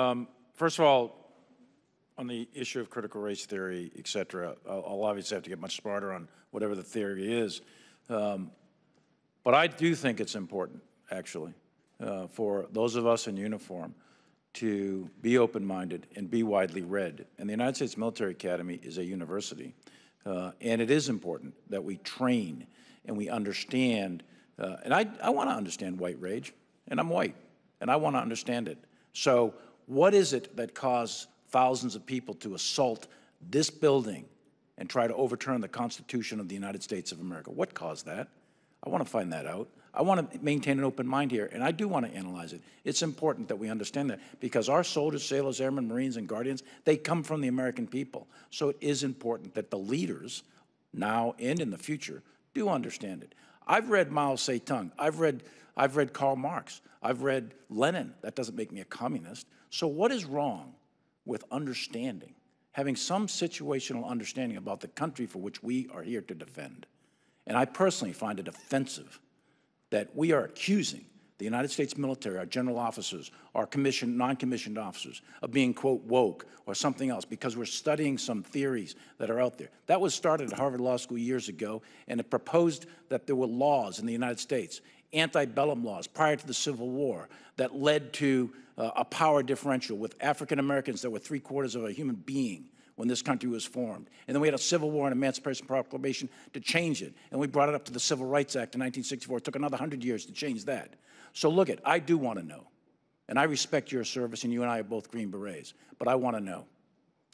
Um, first of all, on the issue of critical race theory, et cetera, I'll, I'll obviously have to get much smarter on whatever the theory is. Um, but I do think it's important, actually, uh, for those of us in uniform to be open-minded and be widely read. And the United States Military Academy is a university. Uh, and it is important that we train and we understand. Uh, and I, I want to understand white rage, and I'm white, and I want to understand it. So what is it that caused thousands of people to assault this building and try to overturn the Constitution of the United States of America? What caused that? I want to find that out. I want to maintain an open mind here, and I do want to analyze it. It's important that we understand that because our soldiers, sailors, airmen, Marines, and Guardians, they come from the American people. So it is important that the leaders, now and in the future, do understand it. I've read Mao Zedong. I've read, I've read Karl Marx. I've read Lenin. That doesn't make me a communist. So what is wrong with understanding, having some situational understanding about the country for which we are here to defend? And I personally find it offensive that we are accusing the United States military, our general officers, our commissioned, non-commissioned officers, of being, quote, woke or something else because we're studying some theories that are out there. That was started at Harvard Law School years ago, and it proposed that there were laws in the United States, antebellum laws prior to the Civil War, that led to uh, a power differential with African Americans that were three quarters of a human being when this country was formed. And then we had a civil war and Emancipation Proclamation to change it. And we brought it up to the Civil Rights Act in 1964. It took another 100 years to change that. So look it, I do want to know. And I respect your service, and you and I are both Green Berets, but I want to know.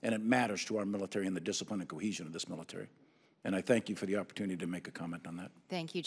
And it matters to our military and the discipline and cohesion of this military. And I thank you for the opportunity to make a comment on that. Thank you.